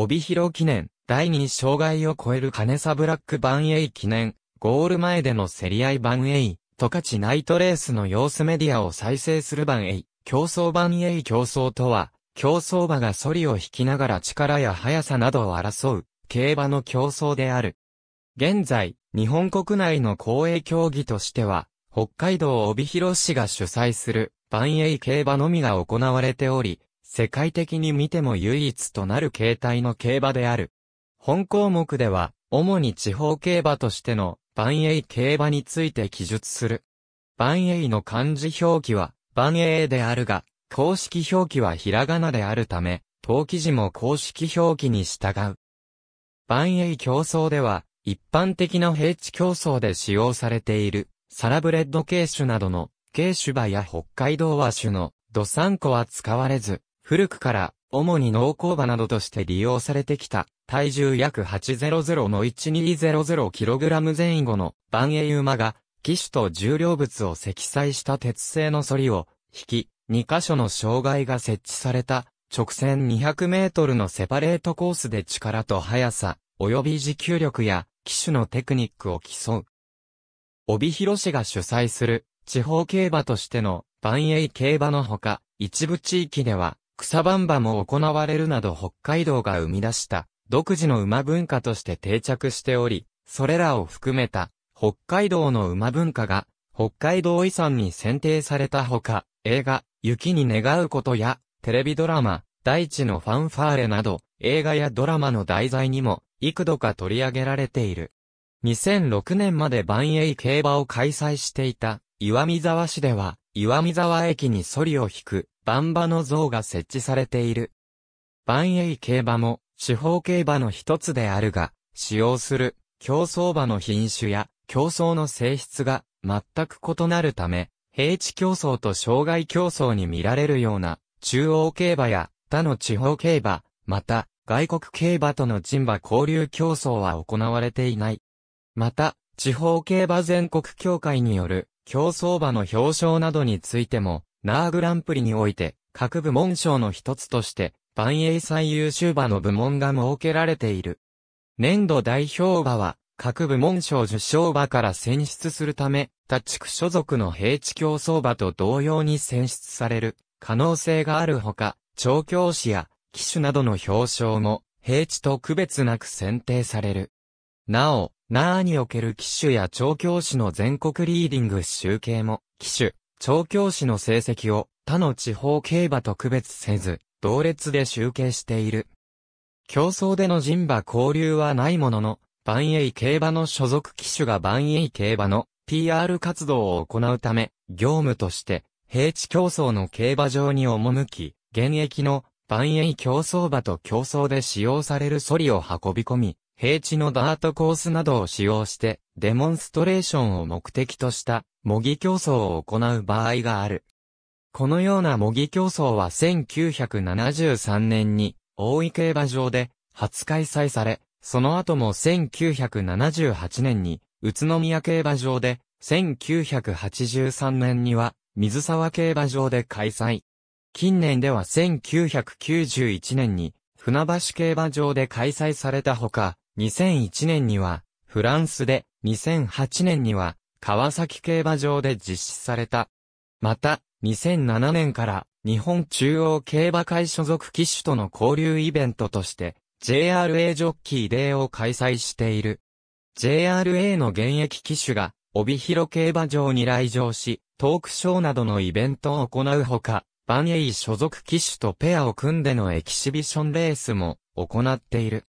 帯広記念、第2障害を超える金差ブラックバ栄記念、ゴール前での競り合いバ栄、エイ、トカチナイトレースの様子メディアを再生する万栄、競争バ栄競争とは、競争馬がソリを引きながら力や速さなどを争う、競馬の競争である。現在、日本国内の公営競技としては、北海道帯広市が主催する、万栄競馬のみが行われており、世界的に見ても唯一となる形態の競馬である。本項目では、主に地方競馬としての、万栄競馬について記述する。万栄の漢字表記は、万栄であるが、公式表記はひらがなであるため、登記時も公式表記に従う。万栄競争では、一般的な平地競争で使用されている、サラブレッド系種などの、系種馬や北海道和種の、ドサンコは使われず、古くから、主に農耕場などとして利用されてきた、体重約800の 1200kg 前後の万栄馬が、機種と重量物を積載した鉄製のソりを引き、2箇所の障害が設置された、直線200メートルのセパレートコースで力と速さ、及び持久力や、機種のテクニックを競う。帯広市が主催する、地方競馬としての、万栄競馬のほか、一部地域では、草バンバも行われるなど北海道が生み出した独自の馬文化として定着しており、それらを含めた北海道の馬文化が北海道遺産に選定されたほか、映画、雪に願うことや、テレビドラマ、大地のファンファーレなど、映画やドラマの題材にも、幾度か取り上げられている。2006年まで万栄競馬を開催していた、岩見沢市では、岩見沢駅にソリを引く、ンバの像が設置されている。万イ競馬も、地方競馬の一つであるが、使用する競争馬の品種や競争の性質が全く異なるため、平地競争と障害競争に見られるような中央競馬や他の地方競馬、また外国競馬との人馬交流競争は行われていない。また、地方競馬全国協会による競争馬の表彰などについてもナーグランプリにおいて、各部門賞の一つとして、万栄最優秀馬の部門が設けられている。年度代表馬は、各部門賞受賞馬から選出するため、他地区所属の平地競走馬と同様に選出される可能性があるほか、調教師や騎手などの表彰も平地と区別なく選定される。なお、ナーにおける騎手や調教師の全国リーディング集計も、騎手、調教師の成績を他の地方競馬と区別せず、同列で集計している。競争での人馬交流はないものの、万栄競馬の所属機種が万栄競馬の PR 活動を行うため、業務として、平地競争の競馬場に赴き、現役の万栄競争馬と競争で使用されるソリを運び込み、平地のダートコースなどを使用して、デモンストレーションを目的とした模擬競争を行う場合がある。このような模擬競争は1973年に大井競馬場で初開催され、その後も1978年に宇都宮競馬場で、1983年には水沢競馬場で開催。近年では1991年に船橋競馬場で開催されたほか、2001年には、フランスで、2008年には、川崎競馬場で実施された。また、2007年から、日本中央競馬会所属騎手との交流イベントとして、JRA ジョッキーデーを開催している。JRA の現役騎手が、帯広競馬場に来場し、トークショーなどのイベントを行うほか、バンエイ所属騎手とペアを組んでのエキシビションレースも行っている。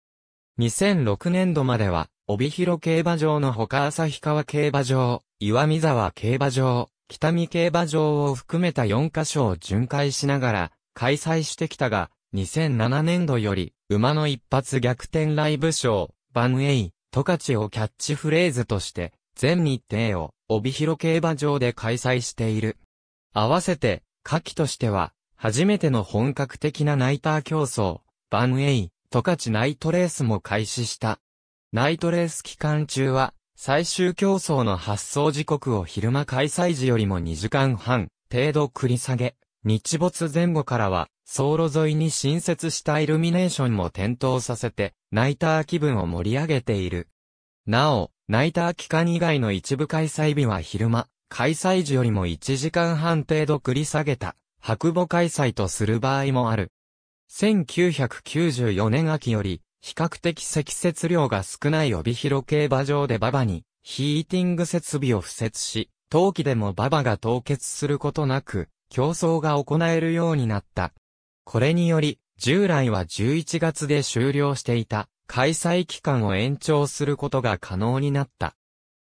2006年度までは、帯広競馬場のほか旭川競馬場、岩見沢競馬場、北見競馬場を含めた4カ所を巡回しながら開催してきたが、2007年度より、馬の一発逆転ライブショー、バンエイ、トカチをキャッチフレーズとして、全日程を帯広競馬場で開催している。合わせて、夏季としては、初めての本格的なナイター競争、バンエイ、十勝ナイトレースも開始した。ナイトレース期間中は、最終競争の発送時刻を昼間開催時よりも2時間半程度繰り下げ、日没前後からは、走路沿いに新設したイルミネーションも点灯させて、ナイター気分を盛り上げている。なお、ナイター期間以外の一部開催日は昼間、開催時よりも1時間半程度繰り下げた、白母開催とする場合もある。1994年秋より、比較的積雪量が少ない帯広競馬場で馬場に、ヒーティング設備を付設し、冬季でも馬場が凍結することなく、競争が行えるようになった。これにより、従来は11月で終了していた、開催期間を延長することが可能になった。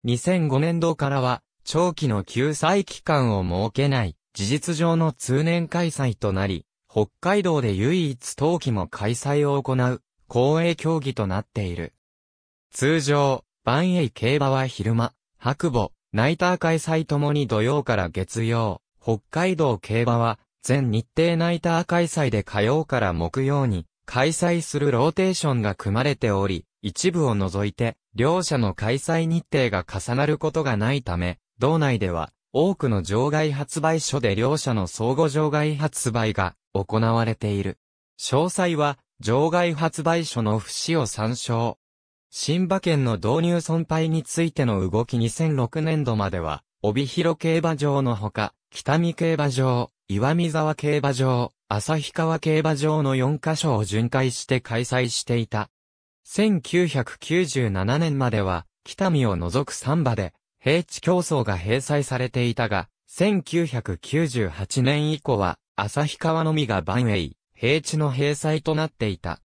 2005年度からは、長期の救済期間を設けない、事実上の通年開催となり、北海道で唯一冬季も開催を行う、公営競技となっている。通常、万栄競馬は昼間、白母、ナイター開催ともに土曜から月曜、北海道競馬は、全日程ナイター開催で火曜から木曜に、開催するローテーションが組まれており、一部を除いて、両者の開催日程が重なることがないため、道内では、多くの場外発売所で両社の相互場外発売が行われている。詳細は、場外発売所の節を参照。新馬券の導入損廃についての動き2006年度までは、帯広競馬場のほか、北見競馬場、岩見沢競馬場、旭川競馬場の4カ所を巡回して開催していた。1997年までは、北見を除く3馬で、平地競争が閉鎖されていたが、1998年以降は、旭川のみがバンイ、平地の閉鎖となっていた。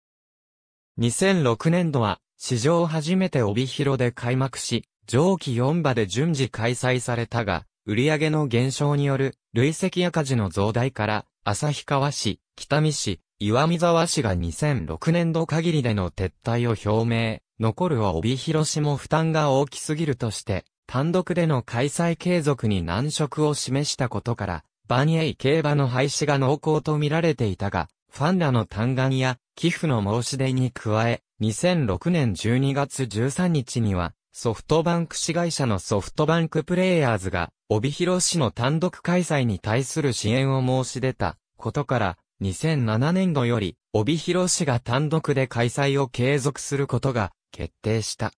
2006年度は、史上初めて帯広で開幕し、上記4場で順次開催されたが、売上の減少による累積赤字の増大から、旭川市、北見市、岩見沢市が2006年度限りでの撤退を表明、残るは帯広市も負担が大きすぎるとして、単独での開催継続に難色を示したことから、バニエイ競馬の廃止が濃厚と見られていたが、ファンらの嘆願や寄付の申し出に加え、2006年12月13日には、ソフトバンク市会社のソフトバンクプレイヤーズが、帯広市の単独開催に対する支援を申し出たことから、2007年度より、帯広市が単独で開催を継続することが決定した。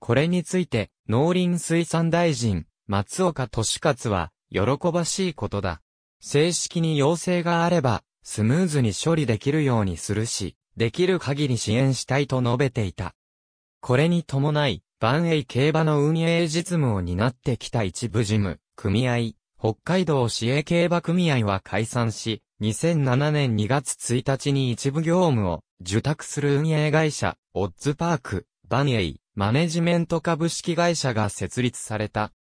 これについて、農林水産大臣、松岡俊勝は、喜ばしいことだ。正式に要請があれば、スムーズに処理できるようにするし、できる限り支援したいと述べていた。これに伴い、万栄競馬の運営実務を担ってきた一部事務、組合、北海道市営競馬組合は解散し、2007年2月1日に一部業務を受託する運営会社、オッズパーク、バンエイ、マネジメント株式会社が設立された。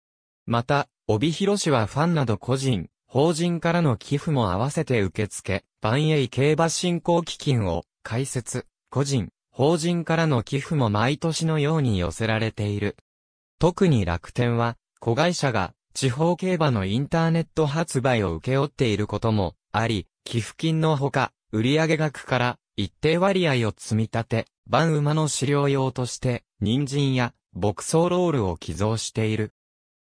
また、帯広市はファンなど個人、法人からの寄付も合わせて受付、万栄競馬振興基金を開設、個人、法人からの寄付も毎年のように寄せられている。特に楽天は、子会社が地方競馬のインターネット発売を請け負っていることもあり、寄付金のほか、売上額から一定割合を積み立て、万馬の飼料用として、人参や、牧草ロールを寄贈している。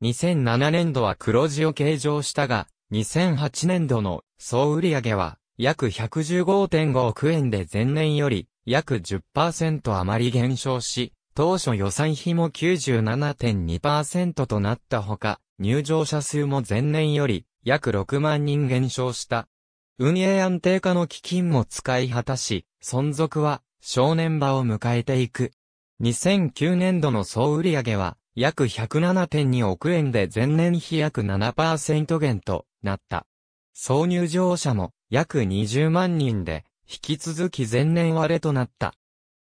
2007年度は黒字を計上したが、2008年度の総売上は約115.5億円で前年より約10%余り減少し、当初予算費も97.2%となったほか、入場者数も前年より約6万人減少した。運営安定化の基金も使い果たし、存続は正念場を迎えていく。2009年度の総売上は約107.2億円で前年比約7%減となった。総入場者も約20万人で、引き続き前年割れとなった。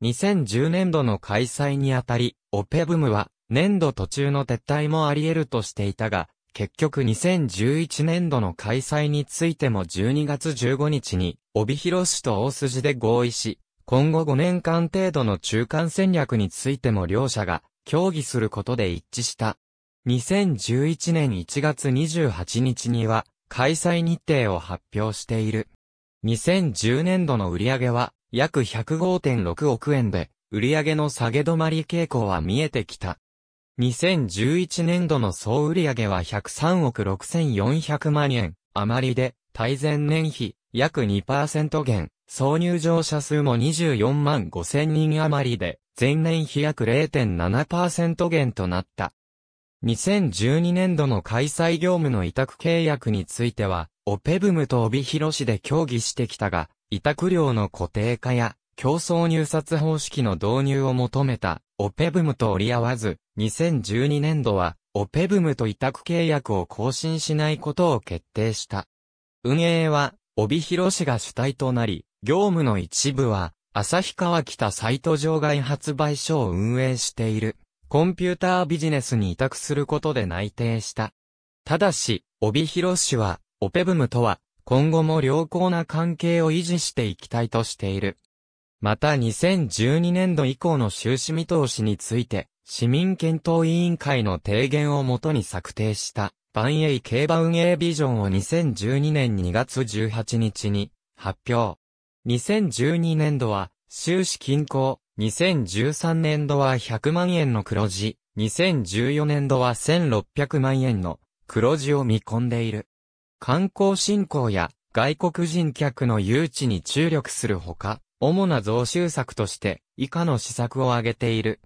2010年度の開催にあたり、オペブムは年度途中の撤退もあり得るとしていたが、結局2011年度の開催についても12月15日に、帯広市と大筋で合意し、今後5年間程度の中間戦略についても両者が協議することで一致した。2011年1月28日には開催日程を発表している。2010年度の売上は約105.6億円で、売上の下げ止まり傾向は見えてきた。2011年度の総売上は103億6400万円余りで、対前年比約2%減、挿入場者数も24万5千人余りで、前年比約0.7%減となった。2012年度の開催業務の委託契約については、オペブムと帯広市で協議してきたが、委託料の固定化や、競争入札方式の導入を求めた、オペブムと折り合わず、2012年度は、オペブムと委託契約を更新しないことを決定した。運営は、帯広市が主体となり、業務の一部は、旭川北サイト場外発売所を運営している、コンピュータービジネスに委託することで内定した。ただし、帯広市は、オペブムとは、今後も良好な関係を維持していきたいとしている。また2012年度以降の収支見通しについて、市民検討委員会の提言をもとに策定した、バンエイ競馬運営ビジョンを2012年2月18日に発表。2012年度は収支均衡、2013年度は100万円の黒字、2014年度は1600万円の黒字を見込んでいる。観光振興や外国人客の誘致に注力するほか、主な増収策として以下の施策を挙げている。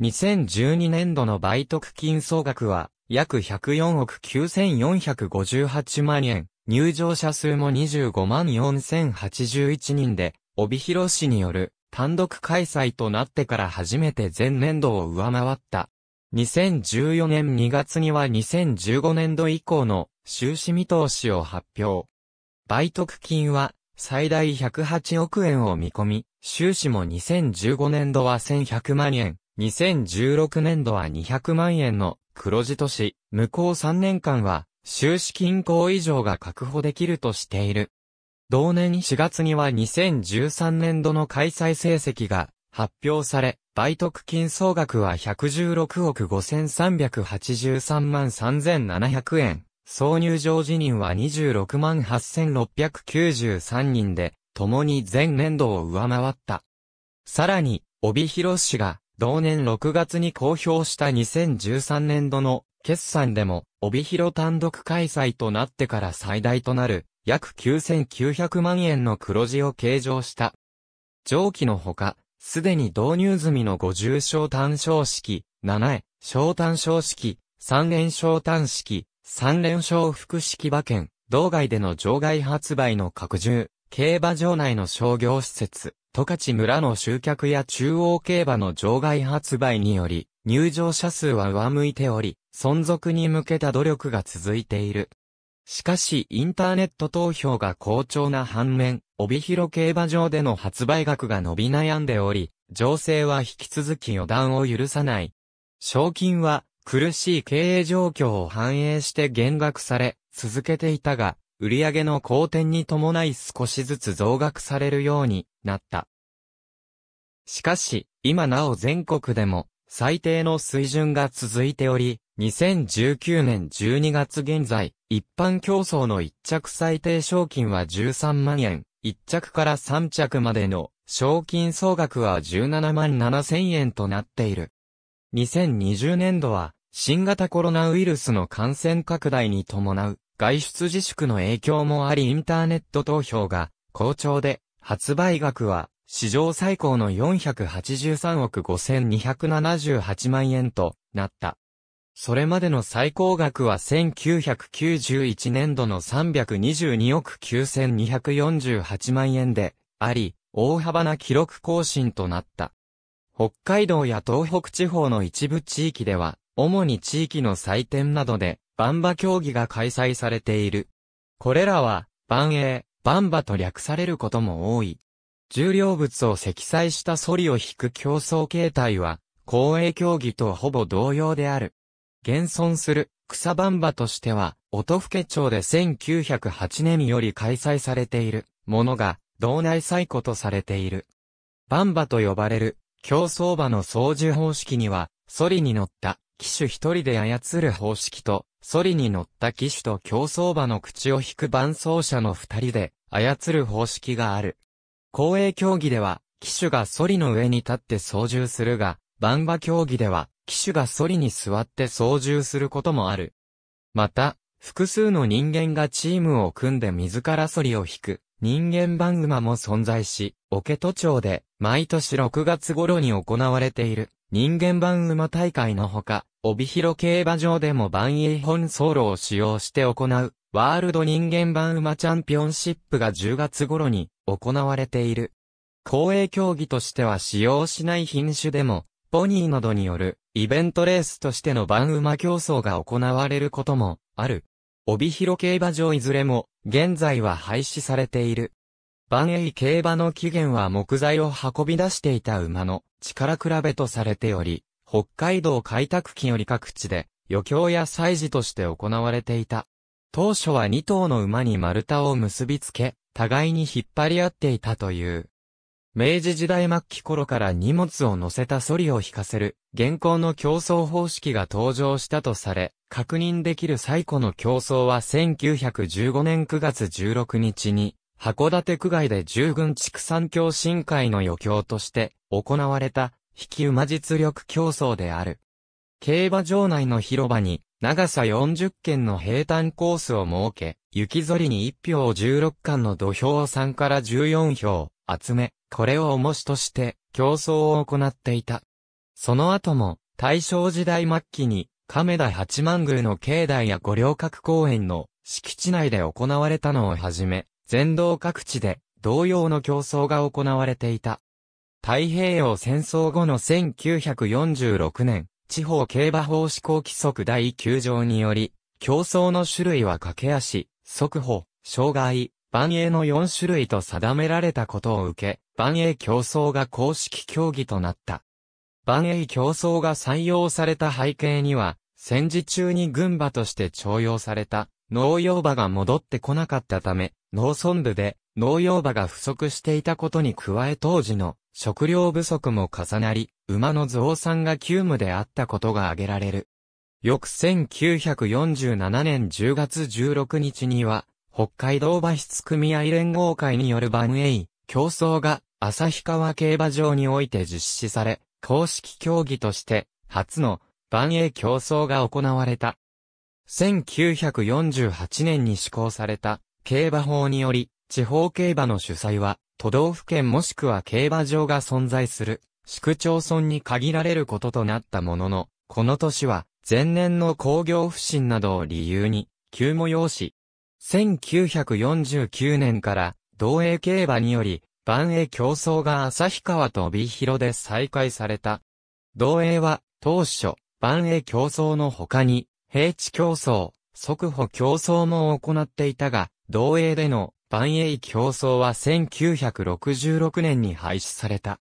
2012年度の売得金総額は約104億9458万円、入場者数も25万4081人で、帯広市による単独開催となってから初めて前年度を上回った。2014年2月には2015年度以降の収支見通しを発表。売得金は最大108億円を見込み、収支も2015年度は1100万円、2016年度は200万円の黒字とし、向こう3年間は収支均衡以上が確保できるとしている。同年4月には2013年度の開催成績が発表され、売得金総額は116億5383万3700円。挿入場辞任は26万8693人で、共に前年度を上回った。さらに、帯広市が、同年6月に公表した2013年度の決算でも、帯広単独開催となってから最大となる、約9900万円の黒字を計上した。上記のほか、すでに導入済みの50小単小式、7へ、小単小式、3連小単式、3連小複式馬券、道外での場外発売の拡充、競馬場内の商業施設、十勝村の集客や中央競馬の場外発売により、入場者数は上向いており、存続に向けた努力が続いている。しかしインターネット投票が好調な反面、帯広競馬場での発売額が伸び悩んでおり、情勢は引き続き予断を許さない。賞金は苦しい経営状況を反映して減額され、続けていたが、売上の好転に伴い少しずつ増額されるようになった。しかし、今なお全国でも最低の水準が続いており、2019年12月現在、一般競争の一着最低賞金は13万円、一着から三着までの賞金総額は17万7千円となっている。2020年度は、新型コロナウイルスの感染拡大に伴う外出自粛の影響もありインターネット投票が好調で発売額は史上最高の483億5278万円となった。それまでの最高額は1991年度の322億9248万円で、あり、大幅な記録更新となった。北海道や東北地方の一部地域では、主に地域の祭典などで、バンバ競技が開催されている。これらは、バンエバンバと略されることも多い。重量物を積載したソリを引く競争形態は、公営競技とほぼ同様である。現存する草番場としては、音更町で1908年より開催されているものが道内最古とされている。番場と呼ばれる競走馬の操縦方式には、ソリに乗った騎手一人で操る方式と、ソリに乗った騎手と競走馬の口を引く伴走者の二人で操る方式がある。公営競技では、騎手がソリの上に立って操縦するが、番場競技では、機種がソリに座って操縦することもある。また、複数の人間がチームを組んで自らソリを引く人間番馬も存在し、桶戸町で毎年6月頃に行われている人間番馬大会のほか、帯広競馬場でも万英本走路を使用して行うワールド人間版馬チャンピオンシップが10月頃に行われている。公営競技としては使用しない品種でも、ポニーなどによるイベントレースとしての番馬競争が行われることもある。帯広競馬場いずれも現在は廃止されている。万栄競馬の起源は木材を運び出していた馬の力比べとされており、北海道開拓期より各地で余興や祭事として行われていた。当初は2頭の馬に丸太を結びつけ、互いに引っ張り合っていたという。明治時代末期頃から荷物を乗せたソリを引かせる、現行の競争方式が登場したとされ、確認できる最古の競争は1915年9月16日に、函館区外で従軍畜産協進会の余興として行われた、引き馬実力競争である。競馬場内の広場に、長さ40軒の平坦コースを設け、雪ぞりに1票を16巻の土俵3から14票集め、これを重しとして競争を行っていた。その後も大正時代末期に亀田八幡宮の境内や五稜郭公園の敷地内で行われたのをはじめ、全道各地で同様の競争が行われていた。太平洋戦争後の1946年、地方競馬法施行規則第9条により、競争の種類は駆け足、速歩、障害、万栄の4種類と定められたことを受け、万栄競争が公式競技となった。万栄競争が採用された背景には、戦時中に軍馬として徴用された農業馬が戻ってこなかったため、農村部で農業馬が不足していたことに加え当時の食料不足も重なり、馬の増産が急務であったことが挙げられる。翌1947年10月16日には、北海道馬室組合連合会による番ンエイ、競争が、旭川競馬場において実施され、公式競技として、初の、番ンエイ競争が行われた。1948年に施行された、競馬法により、地方競馬の主催は、都道府県もしくは競馬場が存在する、市区町村に限られることとなったものの、この年は、前年の工業不振などを理由に、休様し、1949年から、同営競馬により、万栄競争が旭川と帯広で再開された。同営は、当初、万栄競争の他に、平地競争、速歩競争も行っていたが、同営での万栄競争は1966年に廃止された。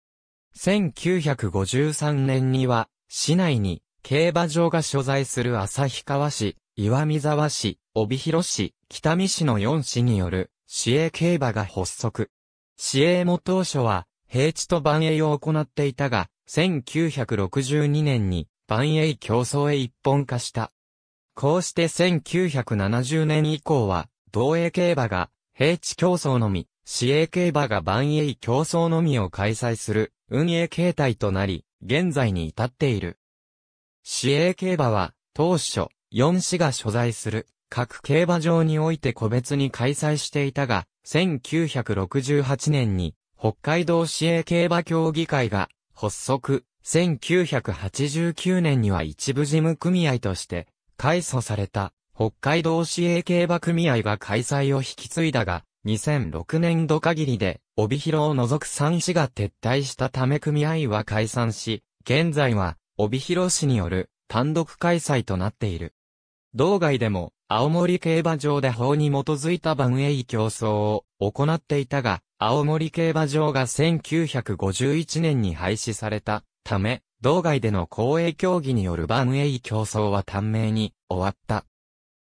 1953年には、市内に競馬場が所在する旭川市、岩見沢市、帯広市、北見市の4市による、市営競馬が発足。市営も当初は、平地と万栄を行っていたが、1962年に、万栄競争へ一本化した。こうして1970年以降は、同営競馬が、平地競争のみ、市営競馬が万栄競争のみを開催する、運営形態となり、現在に至っている。市営競馬は、当初、4市が所在する、各競馬場において個別に開催していたが、1968年に、北海道市営競馬協議会が、発足、1989年には一部事務組合として、改組された、北海道市営競馬組合が開催を引き継いだが、2006年度限りで、帯広を除く3市が撤退したため組合は解散し、現在は、帯広市による単独開催となっている。道外でも、青森競馬場で法に基づいた万イ競争を行っていたが、青森競馬場が1951年に廃止されたため、道外での公営競技によるバーンエイ競争は短命に終わった。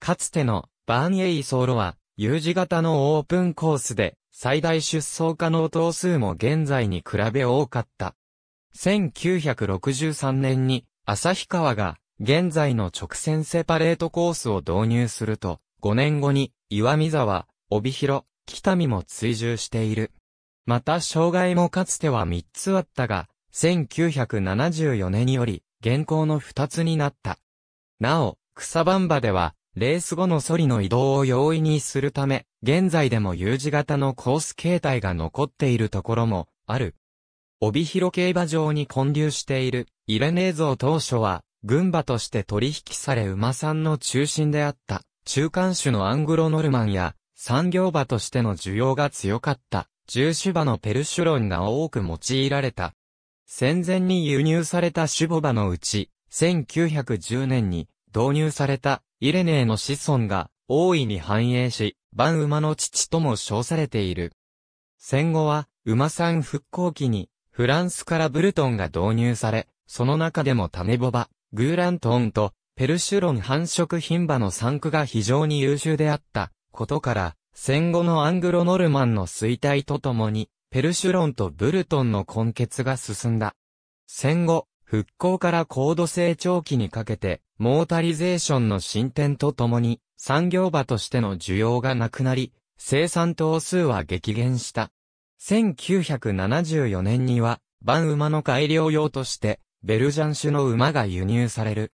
かつてのバーンエイ走路は U 字型のオープンコースで最大出走可能頭数も現在に比べ多かった。1963年に、旭川が、現在の直線セパレートコースを導入すると、5年後に、岩見沢、帯広、北見も追従している。また、障害もかつては3つあったが、1974年より、現行の2つになった。なお、草番場では、レース後のソリの移動を容易にするため、現在でも U 字型のコース形態が残っているところもある。帯広競馬場に混流している、イレネー像当初は、群馬として取引され馬さんの中心であった、中間種のアングロノルマンや、産業馬としての需要が強かった、重種馬のペルシュロンが多く用いられた。戦前に輸入された種母馬のうち、1910年に導入されたイレネーの子孫が大いに繁栄し、万馬の父とも称されている。戦後は、馬産復興期にフランスからブルトンが導入され、その中でもタメボバ、グーラントンと、ペルシュロン繁殖牝馬の産区が非常に優秀であったことから、戦後のアングロノルマンの衰退とともに、ペルシュロンとブルトンの根血が進んだ。戦後、復興から高度成長期にかけて、モータリゼーションの進展とともに、産業馬としての需要がなくなり、生産頭数は激減した。1974年には、バウ馬の改良用として、ベルジャン種の馬が輸入される。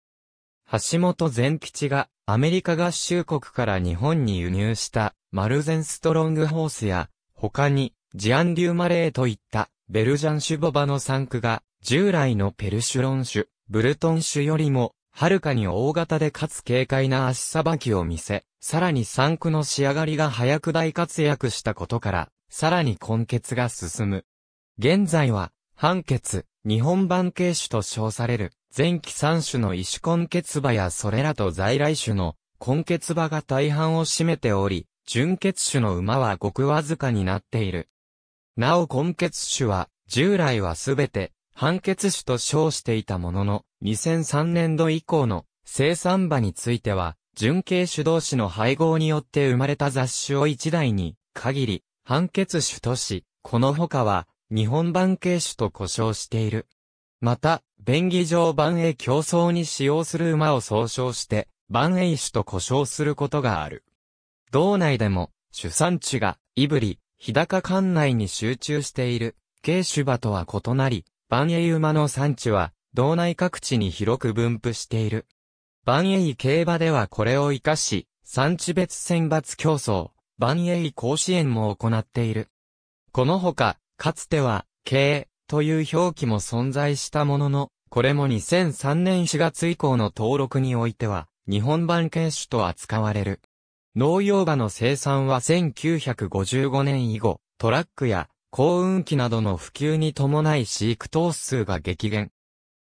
橋本善吉がアメリカ合衆国から日本に輸入したマルゼンストロングホースや他にジアン・リューマレーといったベルジャン種ボバの産区が従来のペルシュロン種、ブルトン種よりもはるかに大型でかつ軽快な足さばきを見せ、さらに産区の仕上がりが早く大活躍したことからさらに根血が進む。現在は、半血、日本版系種と称される、前期3種の石根血場やそれらと在来種の根血場が大半を占めており、純血種の馬はごくわずかになっている。なお根血種は、従来はすべて、半血種と称していたものの、2003年度以降の生産馬については、純系種同士の配合によって生まれた雑種を1台に、限り、判決主とし、この他は、日本版系種と呼称している。また、便宜上万栄競争に使用する馬を総称して、万栄種と呼称することがある。道内でも、主産地が、イブリ、日高管内に集中している、系種馬とは異なり、万栄馬の産地は、道内各地に広く分布している。万栄競馬ではこれを活かし、産地別選抜競争、万栄甲子園も行っている。このほか、かつては、経という表記も存在したものの、これも2003年4月以降の登録においては、日本版犬種と扱われる。農業馬の生産は1955年以後、トラックや幸運機などの普及に伴い飼育頭数が激減。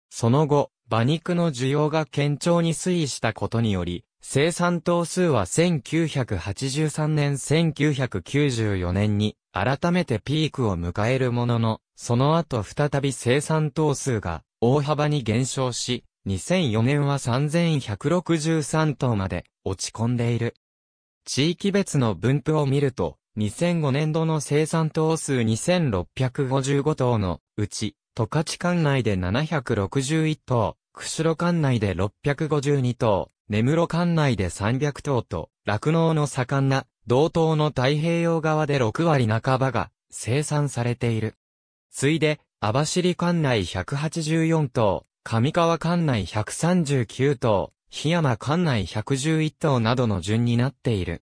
その後、馬肉の需要が堅調に推移したことにより、生産頭数は1983年1994年に改めてピークを迎えるものの、その後再び生産頭数が大幅に減少し、2004年は3163頭まで落ち込んでいる。地域別の分布を見ると、2005年度の生産頭数2655頭のうち、十勝管内で761頭、釧路管内で652頭、根室管内で300頭と、酪農の盛んな、同等の太平洋側で6割半ばが生産されている。ついで、網走管内184頭、上川管内139頭、檜山管内111頭などの順になっている。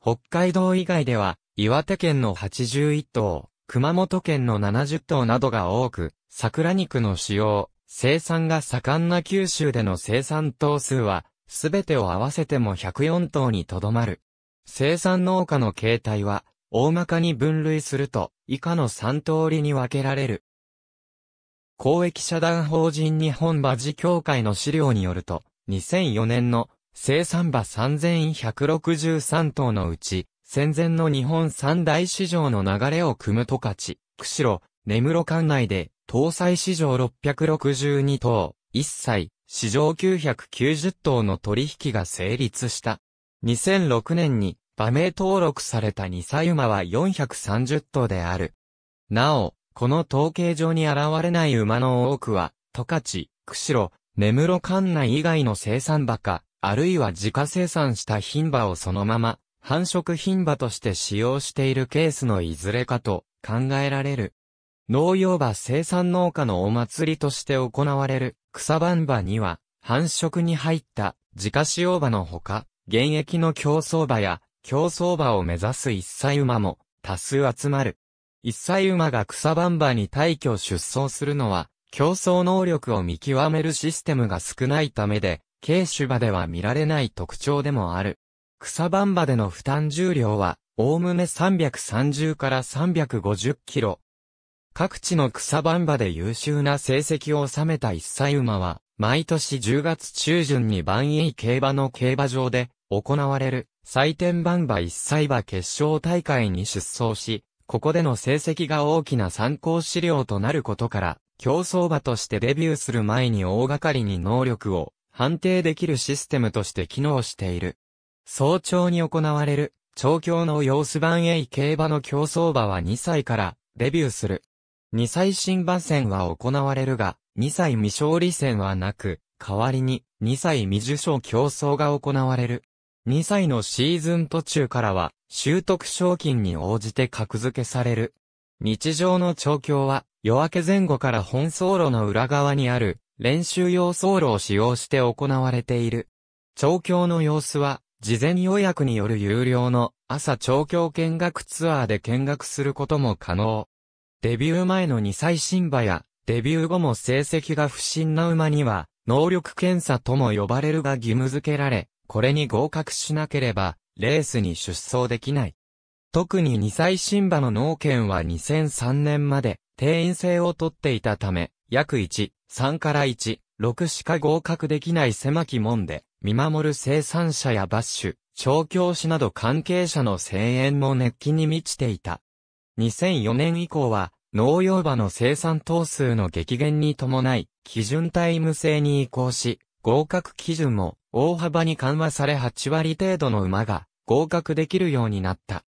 北海道以外では、岩手県の81頭、熊本県の70頭などが多く、桜肉の使用、生産が盛んな九州での生産頭数は、すべてを合わせても104頭にとどまる。生産農家の形態は、大まかに分類すると、以下の3通りに分けられる。公益社団法人日本馬事協会の資料によると、2004年の生産馬3163頭のうち、戦前の日本三大市場の流れを組む十勝、釧路、根室管内で、搭載市場662頭、1歳、市場990頭の取引が成立した。2006年に馬名登録されたサ歳馬は430頭である。なお、この統計上に現れない馬の多くは、十勝、釧路、根室管内以外の生産馬か、あるいは自家生産した品馬をそのまま、繁殖品馬として使用しているケースのいずれかと考えられる。農業馬生産農家のお祭りとして行われる草番場には、繁殖に入った自家使用馬のほか、現役の競争馬や競争馬を目指す一歳馬も多数集まる。一歳馬が草番場に退去出走するのは、競争能力を見極めるシステムが少ないためで、軽種馬では見られない特徴でもある。草番場での負担重量は、おおむね330から350キロ、各地の草番場で優秀な成績を収めた一歳馬は、毎年10月中旬に万栄競馬の競馬場で行われる祭典番場。一歳馬決勝大会に出走し、ここでの成績が大きな参考資料となることから、競争馬としてデビューする前に大掛かりに能力を判定できるシステムとして機能している。早朝に行われる調教の様子番栄競馬の競争馬は2歳からデビューする。二歳新馬戦は行われるが、二歳未勝利戦はなく、代わりに二歳未受賞競争が行われる。二歳のシーズン途中からは、習得賞金に応じて格付けされる。日常の調教は、夜明け前後から本走路の裏側にある、練習用走路を使用して行われている。調教の様子は、事前予約による有料の朝調教見学ツアーで見学することも可能。デビュー前の2歳新馬や、デビュー後も成績が不振な馬には、能力検査とも呼ばれるが義務付けられ、これに合格しなければ、レースに出走できない。特に2歳新馬の脳研は2003年まで定員制を取っていたため、約1、3から1、6しか合格できない狭き門で、見守る生産者やバッシュ、調教師など関係者の声援も熱気に満ちていた。2004年以降は、農用馬の生産頭数の激減に伴い、基準タイム制に移行し、合格基準も大幅に緩和され8割程度の馬が合格できるようになった。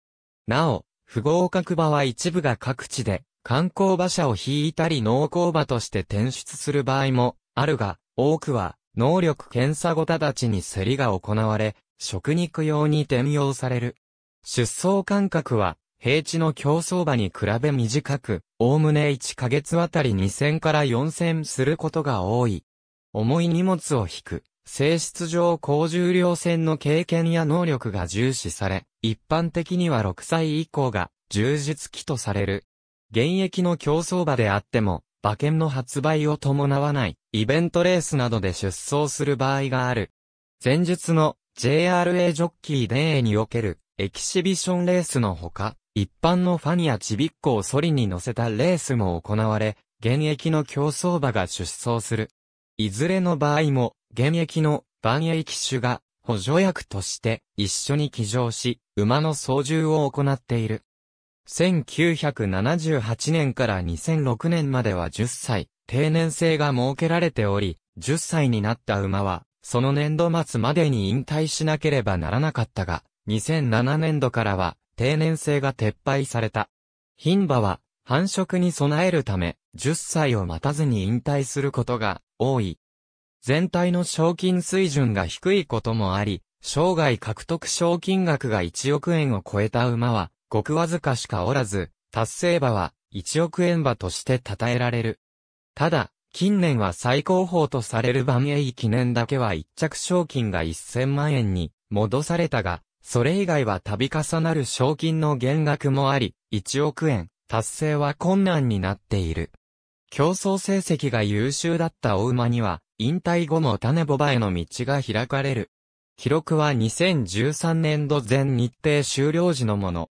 なお、不合格馬は一部が各地で観光馬車を引いたり農耕馬として転出する場合もあるが、多くは能力検査後たちに競りが行われ、食肉用に転用される。出走間隔は平地の競争場に比べ短く、おおむね1ヶ月あたり2000から4000することが多い。重い荷物を引く、性質上高重量船の経験や能力が重視され、一般的には6歳以降が充実期とされる。現役の競争馬であっても、馬券の発売を伴わない、イベントレースなどで出走する場合がある。前述の JRA ジョッキーデーにおけるエキシビションレースのほか、一般のファニやちびっコをソリに乗せたレースも行われ、現役の競走馬が出走する。いずれの場合も、現役の万栄騎手が補助役として一緒に騎乗し、馬の操縦を行っている。1978年から2006年までは10歳、定年制が設けられており、10歳になった馬は、その年度末までに引退しなければならなかったが、2007年度からは、定年制が撤廃された。牝馬は繁殖に備えるため、10歳を待たずに引退することが多い。全体の賞金水準が低いこともあり、生涯獲得賞金額が1億円を超えた馬は、ごくわずかしかおらず、達成馬は1億円馬として称えられる。ただ、近年は最高峰とされる万栄記念だけは1着賞金が1000万円に戻されたが、それ以外は度重なる賞金の減額もあり、1億円、達成は困難になっている。競争成績が優秀だった大馬には、引退後も種ボバへの道が開かれる。記録は2013年度全日程終了時のもの。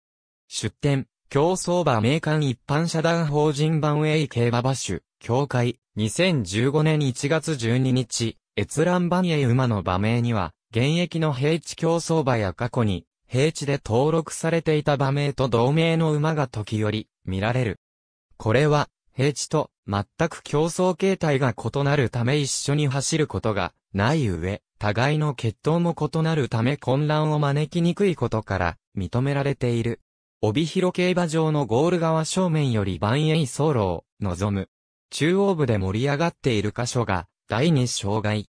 出展、競争馬名館一般社団法人版 A 競馬馬主、協会、2015年1月12日、閲覧版営馬の馬名には、現役の平地競走馬や過去に、平地で登録されていた馬名と同名の馬が時折、見られる。これは、平地と全く競争形態が異なるため一緒に走ることがない上、互いの血統も異なるため混乱を招きにくいことから認められている。帯広競馬場のゴール側正面より万栄走路を望む。中央部で盛り上がっている箇所が第二障害。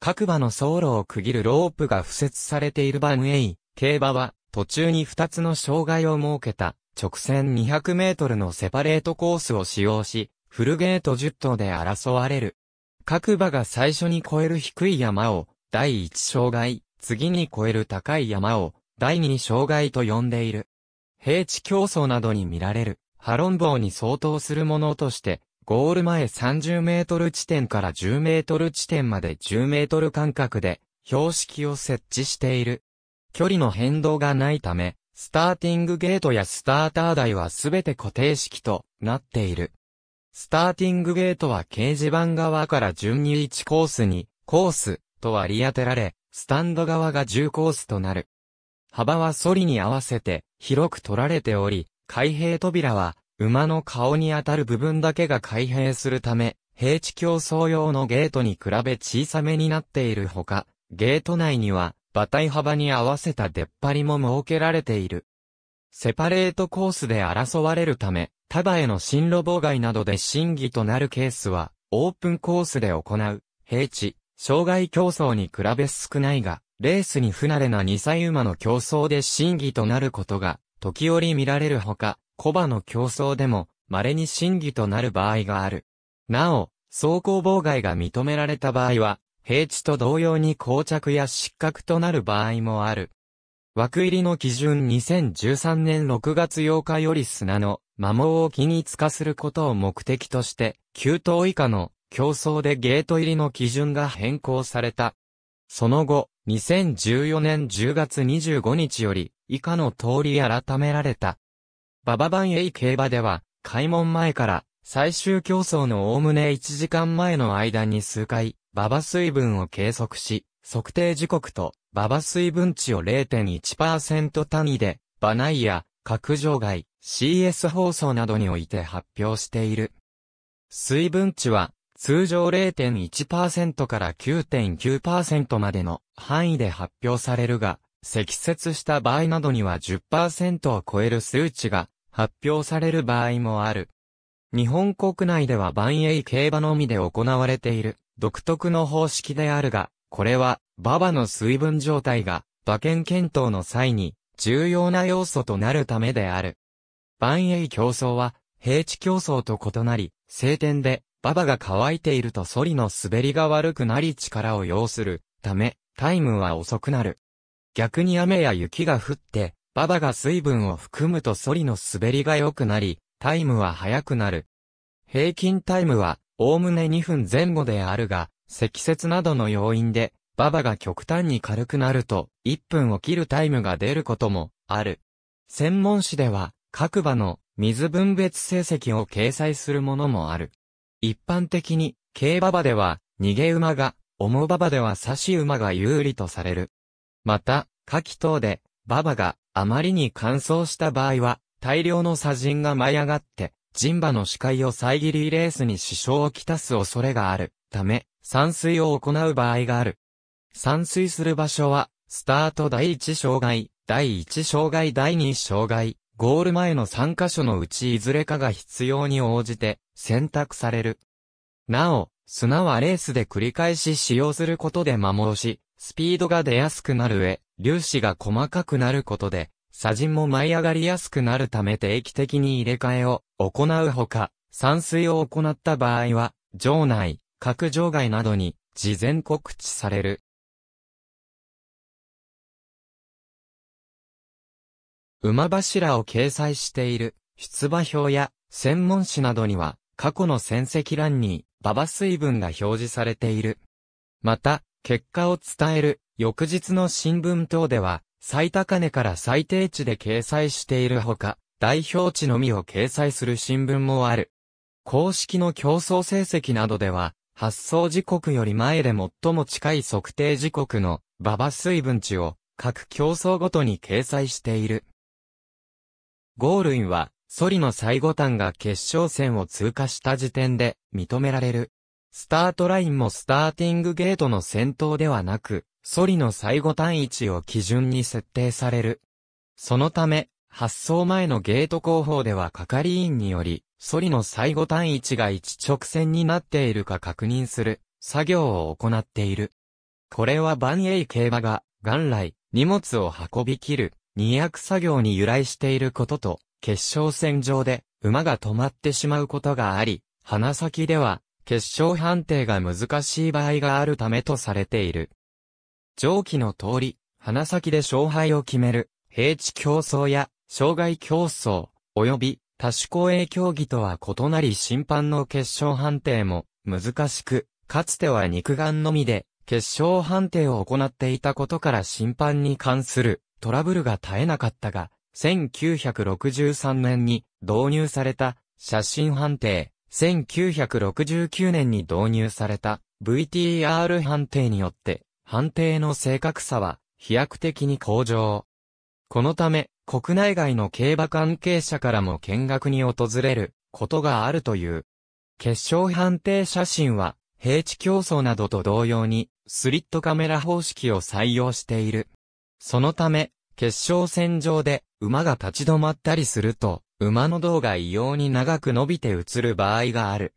各馬の走路を区切るロープが付設されているバンウェイ、競馬は途中に2つの障害を設けた直線200メートルのセパレートコースを使用し、フルゲート10頭で争われる。各馬が最初に越える低い山を第1障害、次に越える高い山を第2障害と呼んでいる。平地競争などに見られる、ハロン棒に相当するものとして、ゴール前30メートル地点から10メートル地点まで10メートル間隔で標識を設置している。距離の変動がないため、スターティングゲートやスターター台はすべて固定式となっている。スターティングゲートは掲示板側から順に1コースにコースと割り当てられ、スタンド側が10コースとなる。幅はソリに合わせて広く取られており、開閉扉は馬の顔に当たる部分だけが開閉するため、平地競争用のゲートに比べ小さめになっているほか、ゲート内には、馬体幅に合わせた出っ張りも設けられている。セパレートコースで争われるため、束への進路妨害などで審議となるケースは、オープンコースで行う、平地、障害競争に比べ少ないが、レースに不慣れな2歳馬の競争で審議となることが、時折見られるほか、コバの競争でも、稀に審議となる場合がある。なお、走行妨害が認められた場合は、平地と同様に膠着や失格となる場合もある。枠入りの基準2013年6月8日より砂の摩耗を均一化することを目的として、9等以下の競争でゲート入りの基準が変更された。その後、2014年10月25日より、以下の通り改められた。バババンエイ競馬では、開門前から最終競争のおおむね1時間前の間に数回、馬場水分を計測し、測定時刻と馬場水分値を0.1%単位で、バナイや、格上外、CS 放送などにおいて発表している。水分値は、通常0.1%から9.9%までの範囲で発表されるが、積雪した場合などには10%を超える数値が発表される場合もある。日本国内では万栄競馬のみで行われている独特の方式であるが、これは馬場の水分状態が馬券検討の際に重要な要素となるためである。万栄競争は平地競争と異なり、晴天で馬場が乾いているとソリの滑りが悪くなり力を要するためタイムは遅くなる。逆に雨や雪が降って馬場が水分を含むとソリの滑りが良くなり、タイムは速くなる。平均タイムは、おおむね2分前後であるが、積雪などの要因で、馬場が極端に軽くなると、1分を切るタイムが出ることも、ある。専門誌では、各馬の水分別成績を掲載するものもある。一般的に、軽馬場では、逃げ馬が、重馬場では差し馬が有利とされる。また、下記等で、馬場があまりに乾燥した場合は、大量の砂塵が舞い上がって、人馬の視界を遮りレースに支障をきたす恐れがあるため、散水を行う場合がある。散水する場所は、スタート第1障害、第1障害第2障害、ゴール前の3箇所のうちいずれかが必要に応じて選択される。なお、砂はレースで繰り返し使用することで摩耗し、スピードが出やすくなる上、粒子が細かくなることで、砂塵も舞い上がりやすくなるため定期的に入れ替えを行うほか、散水を行った場合は、場内、各場外などに事前告知される。馬柱を掲載している出馬表や専門誌などには過去の戦績欄に馬場水分が表示されている。また、結果を伝える翌日の新聞等では、最高値から最低値で掲載しているほか、代表値のみを掲載する新聞もある。公式の競争成績などでは、発送時刻より前で最も近い測定時刻の馬場水分値を各競争ごとに掲載している。ゴールインはソリの最後端が決勝戦を通過した時点で認められる。スタートラインもスターティングゲートの先頭ではなく、ソリの最後端位置を基準に設定される。そのため、発送前のゲート後方では係員により、ソリの最後端位置が一直線になっているか確認する作業を行っている。これは万栄競馬が元来荷物を運び切る二役作業に由来していることと決勝戦場で馬が止まってしまうことがあり、鼻先では決勝判定が難しい場合があるためとされている。上記の通り、鼻先で勝敗を決める、平地競争や、障害競争、及び、多種公営競技とは異なり審判の決勝判定も難しく、かつては肉眼のみで決勝判定を行っていたことから審判に関するトラブルが絶えなかったが、1963年に導入された写真判定、1969年に導入された VTR 判定によって判定の正確さは飛躍的に向上。このため国内外の競馬関係者からも見学に訪れることがあるという。決勝判定写真は平地競争などと同様にスリットカメラ方式を採用している。そのため決勝戦場で馬が立ち止まったりすると、馬の胴が異様に長く伸びて映る場合がある。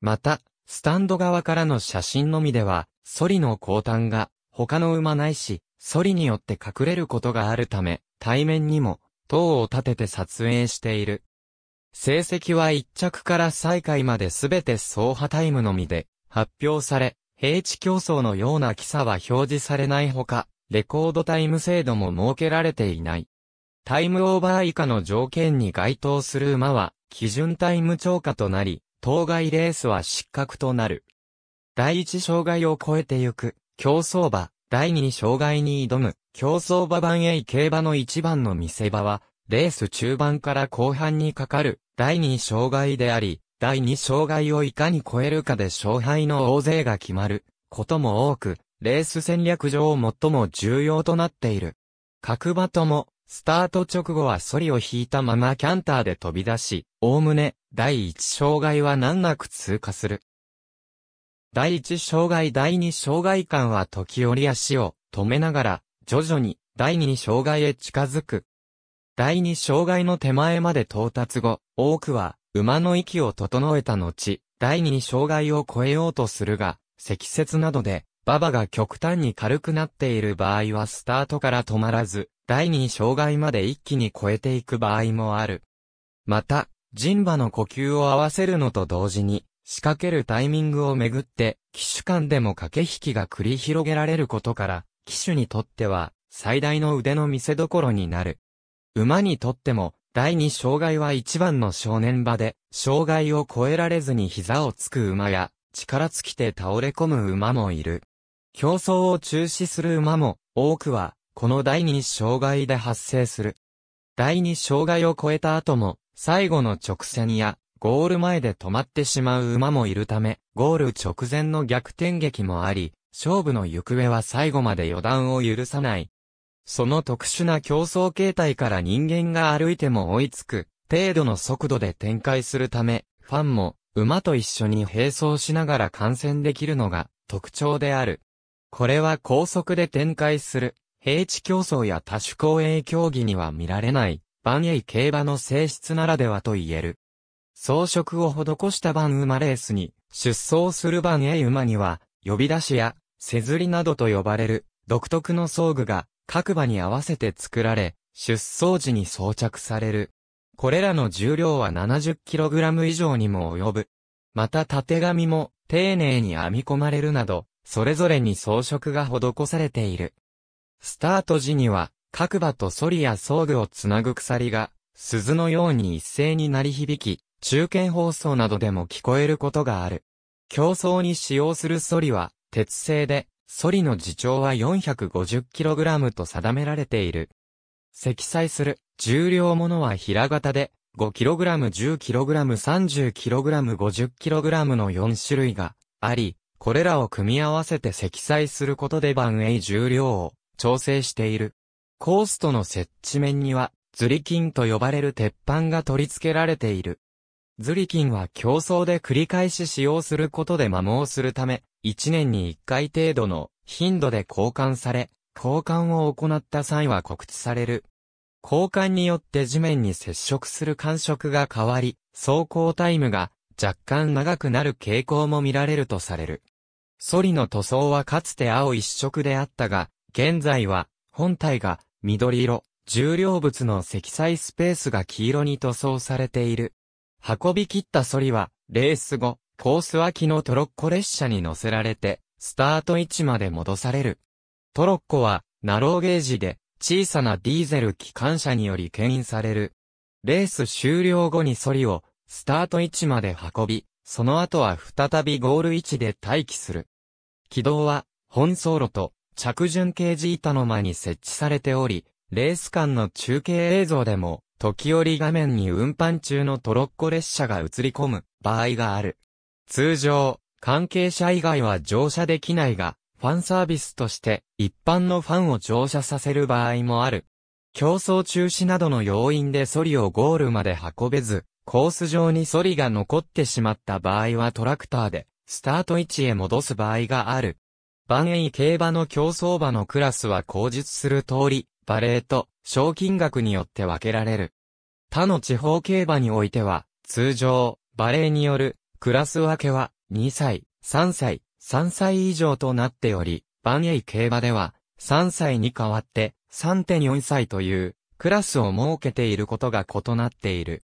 また、スタンド側からの写真のみでは、ソリの後端が、他の馬ないし、ソリによって隠れることがあるため、対面にも、塔を立てて撮影している。成績は1着から最下位まで全て走破タイムのみで、発表され、平地競争のような記差は表示されないほか、レコードタイム制度も設けられていない。タイムオーバー以下の条件に該当する馬は、基準タイム超過となり、当該レースは失格となる。第一障害を超えてゆく、競争馬、第二障害に挑む、競争馬番 A 競馬の一番の見せ場は、レース中盤から後半にかかる、第二障害であり、第二障害をいかに超えるかで勝敗の大勢が決まる、ことも多く、レース戦略上最も重要となっている。各馬とも、スタート直後はソリを引いたままキャンターで飛び出し、おおむね、第一障害は難なく通過する。第一障害第二障害間は時折足を止めながら、徐々に第二障害へ近づく。第二障害の手前まで到達後、多くは馬の息を整えた後、第二障害を越えようとするが、積雪などで馬場が極端に軽くなっている場合はスタートから止まらず、第2障害まで一気に超えていく場合もある。また、人馬の呼吸を合わせるのと同時に、仕掛けるタイミングをめぐって、機種間でも駆け引きが繰り広げられることから、機種にとっては、最大の腕の見せ所になる。馬にとっても、第2障害は一番の少年場で、障害を超えられずに膝をつく馬や、力尽きて倒れ込む馬もいる。競争を中止する馬も、多くは、この第二障害で発生する。第二障害を超えた後も、最後の直線や、ゴール前で止まってしまう馬もいるため、ゴール直前の逆転劇もあり、勝負の行方は最後まで予断を許さない。その特殊な競争形態から人間が歩いても追いつく、程度の速度で展開するため、ファンも、馬と一緒に並走しながら観戦できるのが、特徴である。これは高速で展開する、平地競争や多種公営競技には見られない、万栄競馬の性質ならではと言える。装飾を施した万馬レースに、出走する万栄馬には、呼び出しや、せずりなどと呼ばれる、独特の装具が、各馬に合わせて作られ、出走時に装着される。これらの重量は 70kg 以上にも及ぶ。また縦紙も丁寧に編み込まれるなど、それぞれに装飾が施されている。スタート時には、各馬とソリや装具をつなぐ鎖が、鈴のように一斉に鳴り響き、中堅放送などでも聞こえることがある。競争に使用するソリは、鉄製で、ソリの自重は 450kg と定められている。積載する重量ものは平型で 5kg、10kg、30kg、50kg の4種類があり、これらを組み合わせて積載することで万栄重量を調整している。コーストの設置面には、ズリキンと呼ばれる鉄板が取り付けられている。ズリキンは競争で繰り返し使用することで摩耗するため、1年に1回程度の頻度で交換され、交換を行った際は告知される。交換によって地面に接触する感触が変わり、走行タイムが若干長くなる傾向も見られるとされる。ソリの塗装はかつて青一色であったが、現在は、本体が緑色、重量物の積載スペースが黄色に塗装されている。運び切ったソリは、レース後、コース脇のトロッコ列車に乗せられて、スタート位置まで戻される。トロッコは、ナローゲージで、小さなディーゼル機関車により牽引される。レース終了後にソリを、スタート位置まで運び、その後は再びゴール位置で待機する。軌道は、本走路と着順掲示板の間に設置されており、レース間の中継映像でも、時折画面に運搬中のトロッコ列車が映り込む場合がある。通常、関係者以外は乗車できないが、ファンサービスとして一般のファンを乗車させる場合もある。競争中止などの要因でソリをゴールまで運べず、コース上にソリが残ってしまった場合はトラクターでスタート位置へ戻す場合がある。万栄競馬の競争馬のクラスは口述する通り、バレーと賞金額によって分けられる。他の地方競馬においては、通常、バレーによるクラス分けは2歳、3歳、3歳以上となっており、万栄競馬では3歳に代わって3.4歳というクラスを設けていることが異なっている。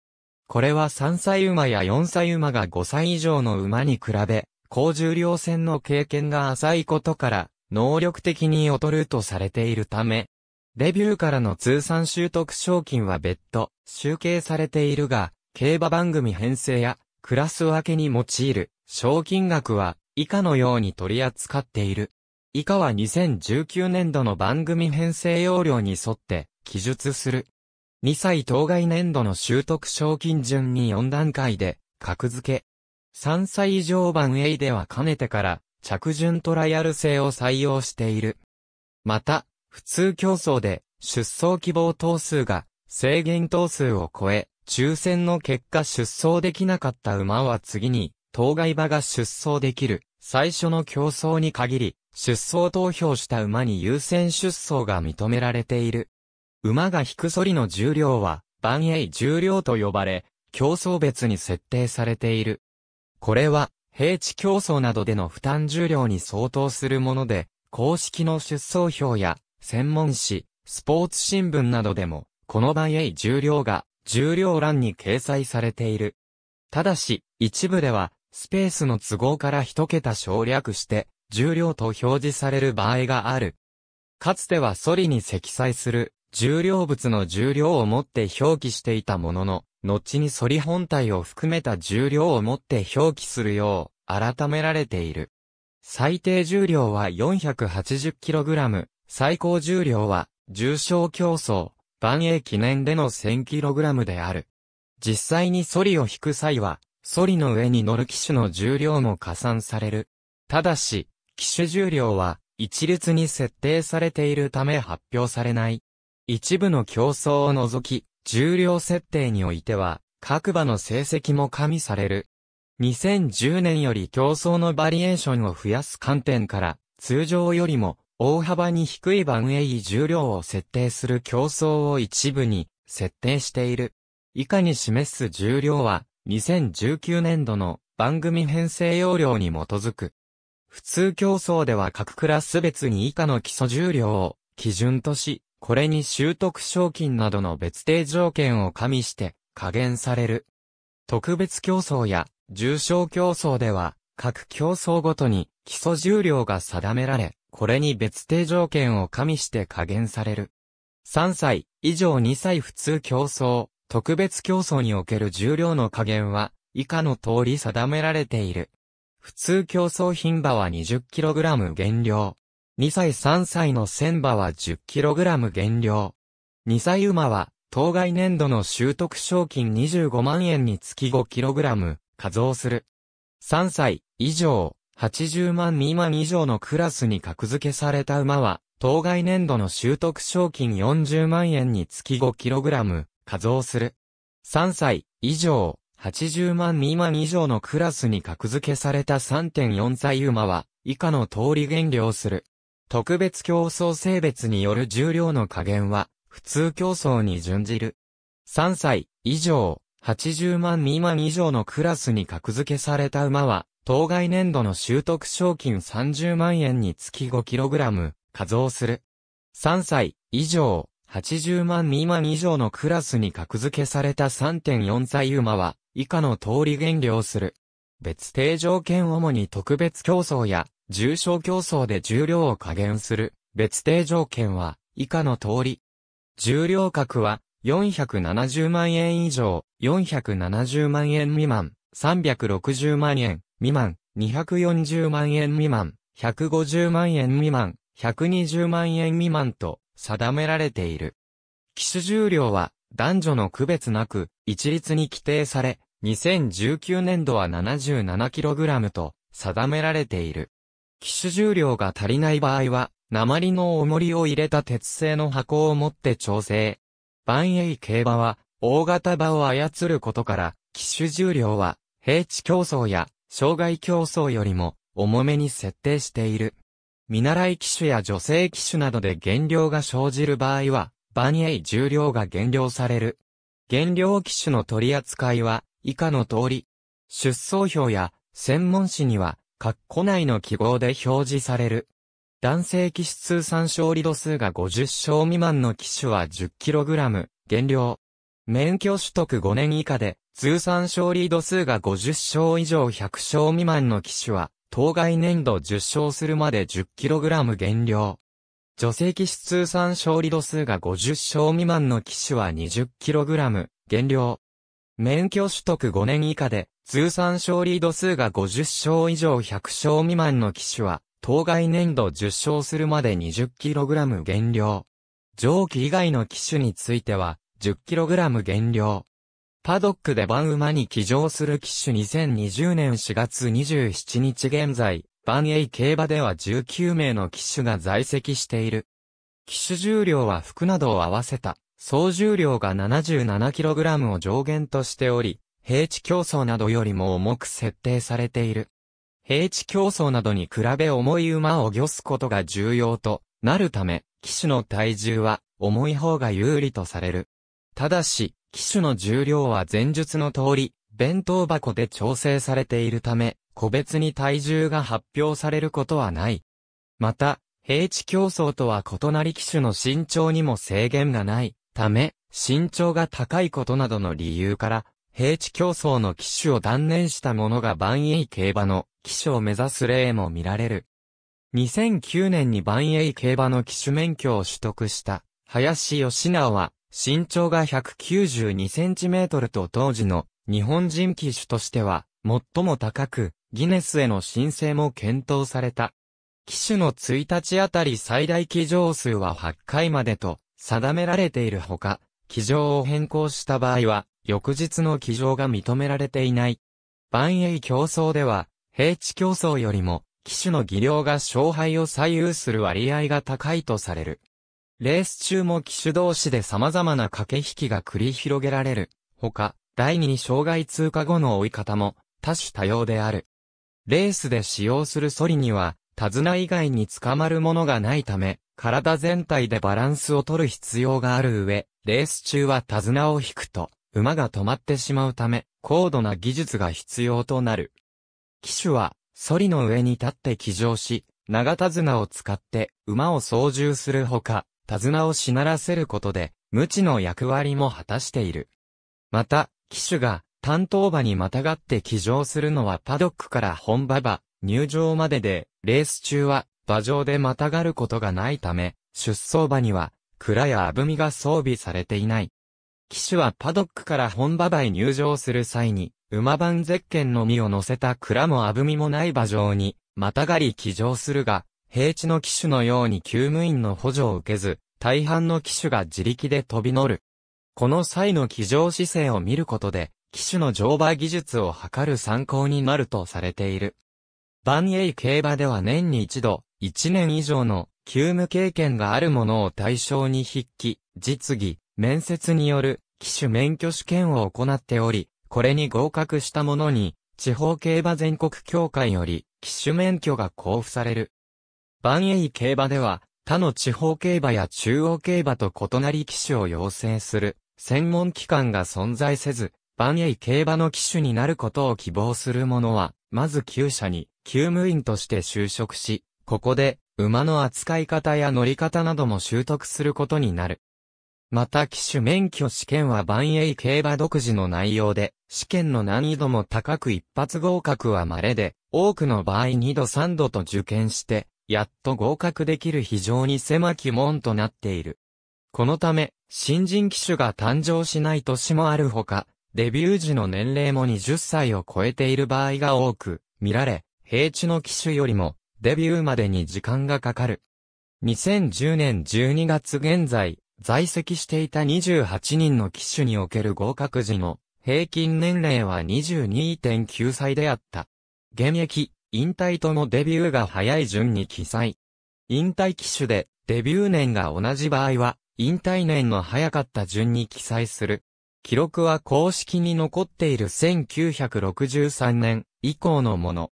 これは3歳馬や4歳馬が5歳以上の馬に比べ、高重量戦の経験が浅いことから、能力的に劣るとされているため、デビューからの通算習得賞金は別途、集計されているが、競馬番組編成や、クラス分けに用いる、賞金額は、以下のように取り扱っている。以下は2019年度の番組編成要領に沿って、記述する。2歳当該年度の習得賞金順に4段階で、格付け。3歳以上版 A ではかねてから、着順トライアル制を採用している。また、普通競争で、出走希望等数が、制限等数を超え、抽選の結果出走できなかった馬は次に、当該馬が出走できる、最初の競争に限り、出走投票した馬に優先出走が認められている。馬が引くソリの重量は、万栄重量と呼ばれ、競争別に設定されている。これは、平地競争などでの負担重量に相当するもので、公式の出走表や、専門誌、スポーツ新聞などでも、この万栄重量が、重量欄に掲載されている。ただし、一部では、スペースの都合から一桁省略して、重量と表示される場合がある。かつてはソリに積載する重量物の重量をもって表記していたものの、後に反り本体を含めた重量をもって表記するよう、改められている。最低重量は 480kg、最高重量は、重症競争、万栄記念での 1000kg である。実際にソリを引く際は、ソリの上に乗る機種の重量も加算される。ただし、機種重量は、一律に設定されているため発表されない。一部の競争を除き、重量設定においては、各馬の成績も加味される。2010年より競争のバリエーションを増やす観点から、通常よりも大幅に低い番位重量を設定する競争を一部に設定している。以下に示す重量は、2019年度の番組編成要領に基づく。普通競争では各クラス別に以下の基礎重量を基準とし、これに習得賞金などの別定条件を加味して加減される。特別競争や重症競争では、各競争ごとに基礎重量が定められ、これに別定条件を加味して加減される。3歳以上2歳普通競争、特別競争における重量の加減は、以下の通り定められている。普通競争品場は 20kg 減量。2歳3歳の千馬は 10kg 減量。2歳馬は、当該年度の習得賞金25万円につき 5kg 加増する。3歳以上、80万未満以上のクラスに格付けされた馬は、当該年度の習得賞金40万円につき 5kg 加増する。3歳以上、80万未満以上のクラスに格付けされた3.4歳馬は、以下の通り減量する。特別競争性別による重量の加減は、普通競争に準じる。3歳以上、80万未満以上のクラスに格付けされた馬は、当該年度の習得賞金30万円につき 5kg 加増する。3歳以上、80万未満以上のクラスに格付けされた3.4歳馬は、以下の通り減量する。別定条件主に特別競争や重症競争で重量を加減する別定条件は以下の通り。重量格は470万円以上、470万円未満、360万円未満、240万円未満、150万円未満、120万円未満と定められている。機種重量は男女の区別なく一律に規定され、2019年度は 77kg と定められている。機種重量が足りない場合は、鉛の重りを入れた鉄製の箱を持って調整。万栄競馬は、大型馬を操ることから、機種重量は、平地競争や、障害競争よりも、重めに設定している。見習い機種や女性機種などで減量が生じる場合は、万栄重量が減量される。減量機種の取り扱いは、以下の通り。出走表や、専門誌には、括弧内の記号で表示される。男性騎種通算勝利度数が50勝未満の騎種は 10kg、減量。免許取得5年以下で、通算勝利度数が50勝以上100勝未満の騎種は、当該年度10勝するまで 10kg 減量。女性騎種通算勝利度数が50勝未満の騎種は 20kg、減量。免許取得5年以下で、通算勝利度数が50勝以上100勝未満の機種は、当該年度10勝するまで 20kg 減量。上記以外の機種については、10kg 減量。パドックで番馬に騎乗する機種2020年4月27日現在、番営競馬では19名の機種が在籍している。機種重量は服などを合わせた、総重量が 77kg を上限としており、平地競争などよりも重く設定されている。平地競争などに比べ重い馬を漁すことが重要となるため、騎手の体重は重い方が有利とされる。ただし、騎手の重量は前述の通り、弁当箱で調整されているため、個別に体重が発表されることはない。また、平地競争とは異なり機種の身長にも制限がないため、身長が高いことなどの理由から、平地競争の騎手を断念した者が万栄競馬の騎手を目指す例も見られる。2009年に万栄競馬の騎手免許を取得した林義直は身長が192センチメートルと当時の日本人騎手としては最も高くギネスへの申請も検討された。騎手の1日あたり最大騎乗数は8回までと定められているほか、騎乗を変更した場合は翌日の騎乗が認められていない。万栄競争では、平地競争よりも、騎手の技量が勝敗を左右する割合が高いとされる。レース中も騎手同士で様々な駆け引きが繰り広げられる。ほか、第二に障害通過後の追い方も多種多様である。レースで使用するソリには、手綱以外に捕まるものがないため、体全体でバランスを取る必要がある上、レース中は手綱を引くと、馬が止まってしまうため、高度な技術が必要となる。騎手は、ソリの上に立って騎乗し、長手綱を使って馬を操縦するほか、手綱をしならせることで、無知の役割も果たしている。また、騎手が担当馬にまたがって騎乗するのはパドックから本馬場、入場までで、レース中は馬上でまたがることがないため、出走馬には、蔵やあぶみが装備されていない。騎手はパドックから本馬場へ入場する際に、馬番ゼッケンの実を乗せた蔵もあぶみもない馬上に、またがり騎乗するが、平地の騎手のように救務員の補助を受けず、大半の騎手が自力で飛び乗る。この際の騎乗姿勢を見ることで、騎手の乗馬技術を測る参考になるとされている。エ栄競馬では年に一度、一年以上の、休務経験がある者を対象に筆記、実技、面接による機種免許試験を行っており、これに合格した者に、地方競馬全国協会より、機種免許が交付される。万栄競馬では、他の地方競馬や中央競馬と異なり機種を養成する、専門機関が存在せず、万栄競馬の機種になることを希望する者は、まず旧社に、旧務員として就職し、ここで、馬の扱い方や乗り方なども習得することになる。また機種免許試験は万栄競馬独自の内容で、試験の難易度も高く一発合格は稀で、多くの場合2度3度と受験して、やっと合格できる非常に狭き門となっている。このため、新人機種が誕生しない年もあるほか、デビュー時の年齢も20歳を超えている場合が多く、見られ、平地の機種よりも、デビューまでに時間がかかる。2010年12月現在、在籍していた28人の機種における合格時の平均年齢は22.9歳であった。現役、引退とのデビューが早い順に記載。引退機種でデビュー年が同じ場合は、引退年の早かった順に記載する。記録は公式に残っている1963年以降のもの。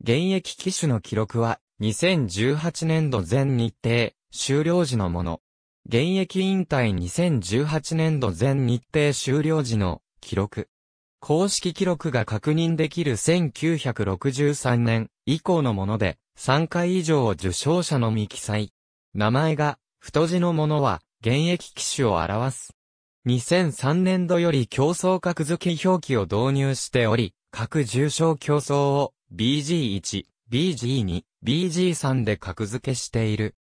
現役機種の記録は2018年度全日程終了時のもの。現役引退2018年度全日程終了時の記録。公式記録が確認できる1963年以降のもので、3回以上受賞者のみ記載。名前が、太字のものは、現役機種を表す。2003年度より競争格付き表記を導入しており、各重賞競争を BG1、BG2、BG3 で格付けしている。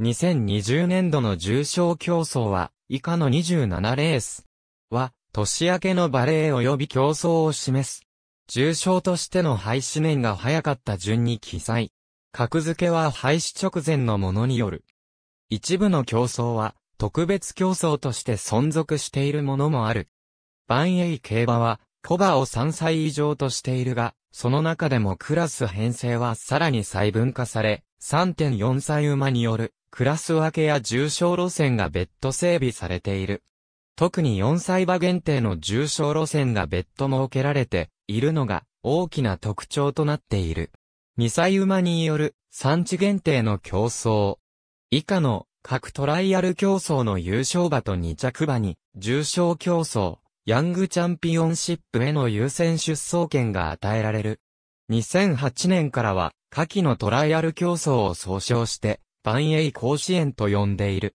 2020年度の重賞競争は、以下の27レースは、年明けのバレー及び競争を示す。重賞としての廃止年が早かった順に記載。格付けは廃止直前のものによる。一部の競争は、特別競争として存続しているものもある。万栄競馬は、コバを3歳以上としているが、その中でもクラス編成はさらに細分化され、3.4歳馬によるクラス分けや重症路線が別途整備されている。特に4歳馬限定の重症路線が別途設けられているのが大きな特徴となっている。2歳馬による産地限定の競争。以下の各トライアル競争の優勝馬と2着馬に重症競争、ヤングチャンピオンシップへの優先出走権が与えられる。2008年からは、下記のトライアル競争を総称して、万栄甲子園と呼んでいる。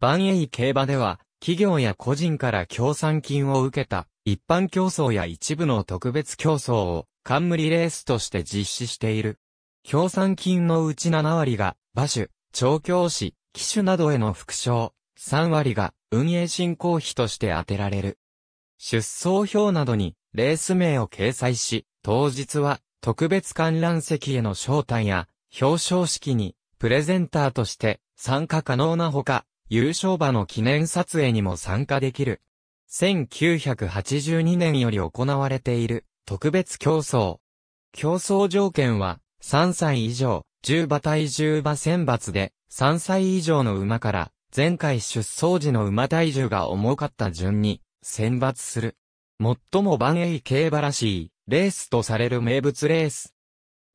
万栄競馬では、企業や個人から協賛金を受けた、一般競争や一部の特別競争を、冠レースとして実施している。協賛金のうち7割が、馬主、調教師、騎手などへの副賞、3割が運営進行費として当てられる。出走表などにレース名を掲載し、当日は特別観覧席への招待や表彰式にプレゼンターとして参加可能なほか、優勝馬の記念撮影にも参加できる。1982年より行われている特別競争。競争条件は3歳以上、10馬体重馬選抜で3歳以上の馬から前回出走時の馬体重が重かった順に選抜する。最も万栄競馬らしいレースとされる名物レース。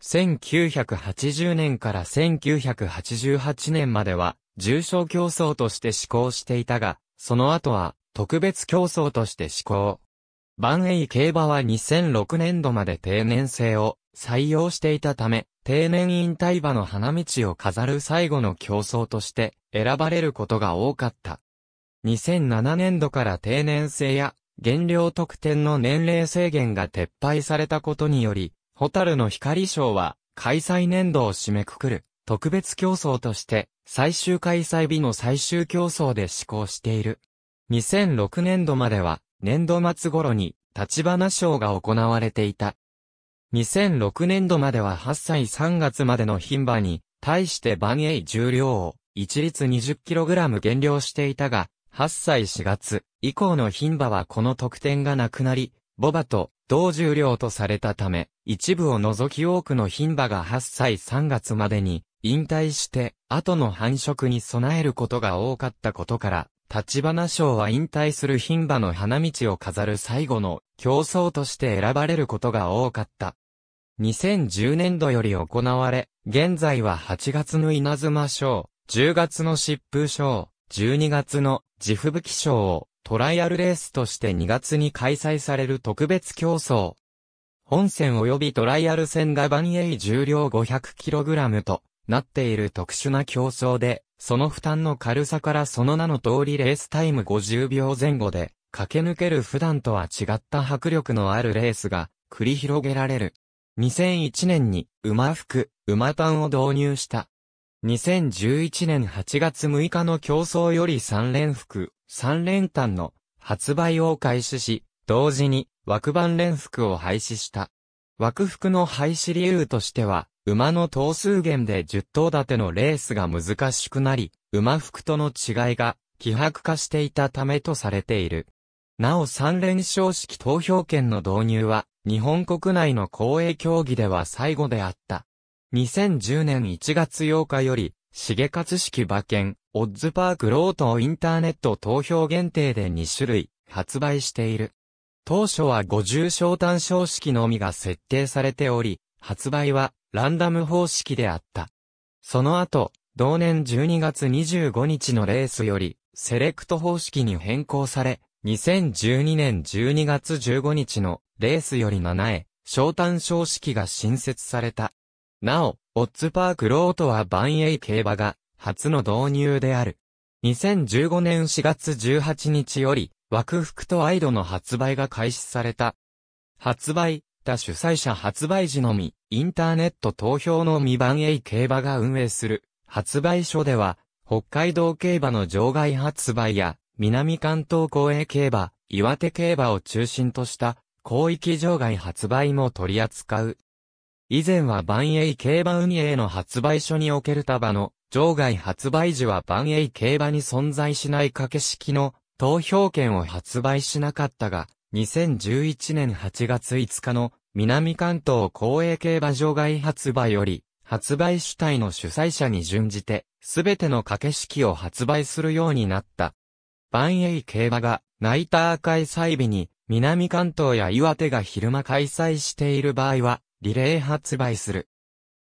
1980年から1988年までは、重症競争として施行していたが、その後は、特別競争として施行。万栄競馬は2006年度まで定年制を採用していたため、定年引退馬の花道を飾る最後の競争として選ばれることが多かった。2007年度から定年制や減量特典の年齢制限が撤廃されたことにより、ホタルの光賞は、開催年度を締めくくる、特別競争として、最終開催日の最終競争で施行している。2006年度までは、年度末頃に、立花賞が行われていた。2006年度までは8歳3月までの牝馬に、対して万ニ重量を、一律 20kg 減量していたが、8歳4月以降の牝馬はこの特典がなくなり、ボバと同重量とされたため、一部を除き多くの牝馬が8歳3月までに引退して、後の繁殖に備えることが多かったことから、立花賞は引退する牝馬の花道を飾る最後の競争として選ばれることが多かった。2010年度より行われ、現在は8月の稲妻賞、10月の疾風賞、12月の自吹雪賞をトライアルレースとして2月に開催される特別競争。本戦及びトライアル戦が万イ重量 500kg となっている特殊な競争で、その負担の軽さからその名の通りレースタイム50秒前後で、駆け抜ける普段とは違った迫力のあるレースが繰り広げられる。2001年に馬服、馬パンを導入した2011年8月6日の競争より3連服、3連単の発売を開始し、同時に枠番連服を廃止した。枠服の廃止理由としては、馬の頭数減で10頭立てのレースが難しくなり、馬服との違いが希薄化していたためとされている。なお3連勝式投票権の導入は、日本国内の公営競技では最後であった。2010年1月8日より、重勝式馬券、オッズパークロートをインターネット投票限定で2種類、発売している。当初は50小単小式のみが設定されており、発売はランダム方式であった。その後、同年12月25日のレースより、セレクト方式に変更され、2012年12月15日のレースより7へ、小単小式が新設された。なお、オッズパークロートは万栄競馬が初の導入である。2015年4月18日より、枠服とアイドの発売が開始された。発売、他主催者発売時のみ、インターネット投票のみ万栄競馬が運営する、発売所では、北海道競馬の場外発売や、南関東公営競馬、岩手競馬を中心とした、広域場外発売も取り扱う。以前は万栄競馬運営の発売所における束の、場外発売時は万栄競馬に存在しない掛け式の投票券を発売しなかったが、2011年8月5日の南関東公営競馬場外発売より、発売主体の主催者に準じて、すべての掛け式を発売するようになった。万栄競馬がナイター開催日に、南関東や岩手が昼間開催している場合は、リレー発売する。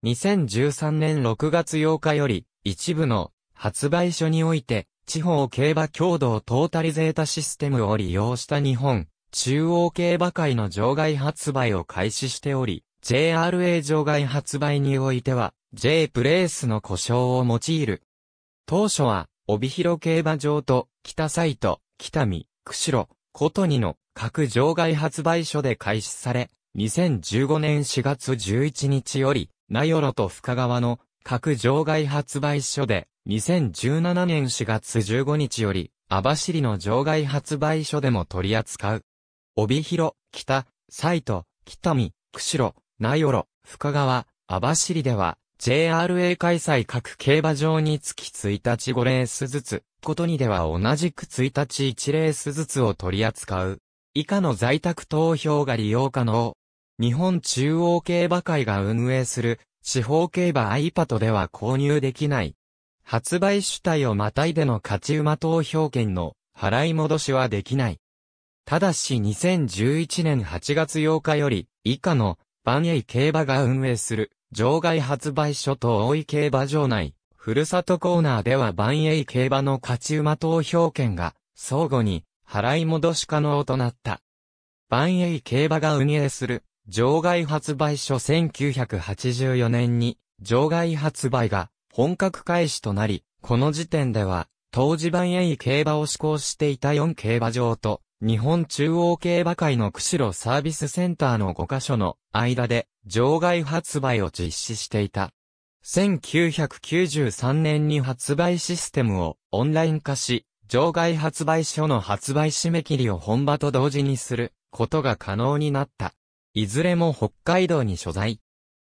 2013年6月8日より、一部の発売所において、地方競馬共同トータリゼータシステムを利用した日本、中央競馬会の場外発売を開始しており、JRA 場外発売においては、J プレースの故障を用いる。当初は、帯広競馬場と、北サイト、北見、釧路、琴にの各場外発売所で開始され、2015年4月11日より、名寄と深川の各場外発売所で、2017年4月15日より、網走の場外発売所でも取り扱う。帯広、北、西都、北見、釧路、名寄、深川、網走では、JRA 開催各競馬場につき1日5レースずつ、ことにでは同じく1日1レースずつを取り扱う。以下の在宅投票が利用可能。日本中央競馬会が運営する、地方競馬 iPad では購入できない。発売主体をまたいでの勝ち馬投票権の払い戻しはできない。ただし2011年8月8日より、以下の、バンエイ競馬が運営する、場外発売所と大井競馬場内、ふるさとコーナーではバンエイ競馬の勝ち馬投票権が、相互に、払い戻し可能となった。バンエイ競馬が運営する、場外発売所1984年に、場外発売が本格開始となり、この時点では、当時万 A 競馬を施行していた4競馬場と、日本中央競馬会の釧路サービスセンターの5カ所の間で、場外発売を実施していた。1993年に発売システムをオンライン化し、場外発売所の発売締め切りを本場と同時にすることが可能になった。いずれも北海道に所在。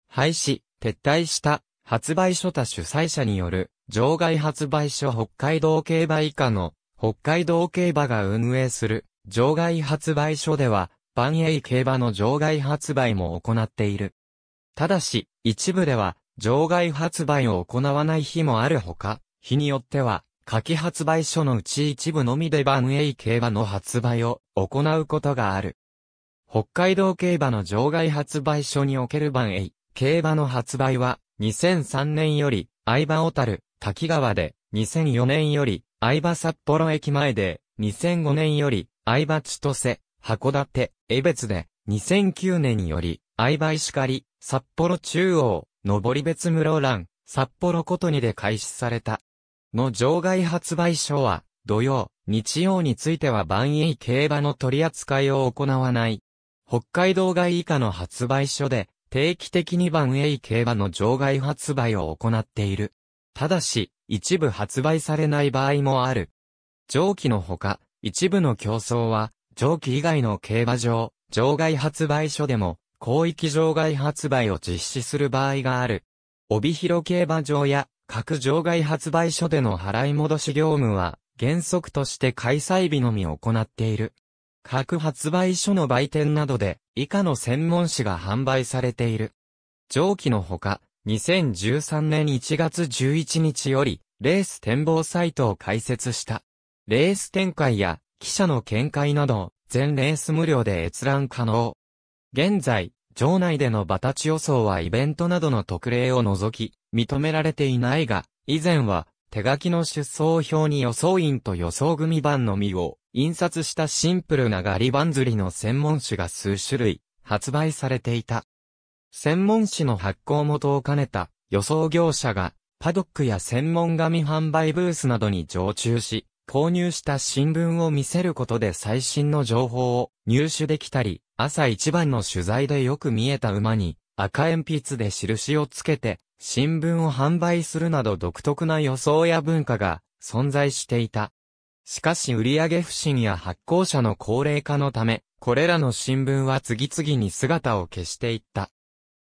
廃止、撤退した、発売所他主催者による、場外発売所北海道競馬以下の、北海道競馬が運営する、場外発売所では、万栄競馬の場外発売も行っている。ただし、一部では、場外発売を行わない日もあるほか、日によっては、夏季発売所のうち一部のみで万栄競馬の発売を行うことがある。北海道競馬の場外発売所における番 A、競馬の発売は、2003年より、相場小樽、滝川で、2004年より、相場札幌駅前で、2005年より、相場千歳、函館、江別で、2009年より、相場石狩、札幌中央、登別室蘭、札幌琴にで開始された。の場外発売所は、土曜、日曜については万円競馬の取り扱いを行わない。北海道外以下の発売所で、定期的に番営競馬の場外発売を行っている。ただし、一部発売されない場合もある。上記のほか、一部の競争は、上記以外の競馬場、場外発売所でも、広域場外発売を実施する場合がある。帯広競馬場や、各場外発売所での払い戻し業務は、原則として開催日のみ行っている。各発売所の売店などで以下の専門誌が販売されている。上記のほか、2013年1月11日より、レース展望サイトを開設した。レース展開や記者の見解など、全レース無料で閲覧可能。現在、場内でのバタチ予想はイベントなどの特例を除き、認められていないが、以前は手書きの出走表に予想員と予想組版のみを印刷したシンプルなガリン釣りの専門誌が数種類発売されていた。専門誌の発行元を兼ねた予想業者がパドックや専門紙販売ブースなどに常駐し、購入した新聞を見せることで最新の情報を入手できたり、朝一番の取材でよく見えた馬に赤鉛筆で印をつけて新聞を販売するなど独特な予想や文化が存在していた。しかし売上不振や発行者の高齢化のため、これらの新聞は次々に姿を消していった。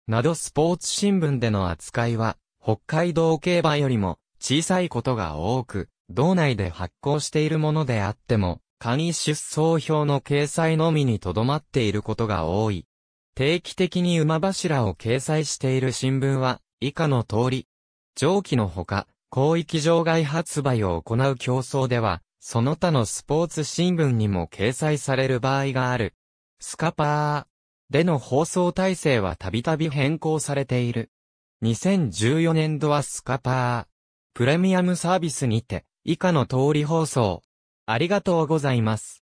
などスポーツ新聞での扱いは、北海道競馬よりも小さいことが多く、道内で発行しているものであっても、簡出走表の掲載のみにとどまっていることが多い。定期的に馬柱を掲載している新聞は、以下の通り、上記のほか、広域場外発売を行う競争では、その他のスポーツ新聞にも掲載される場合がある。スカパーでの放送体制はたびたび変更されている。2014年度はスカパープレミアムサービスにて以下の通り放送。ありがとうございます。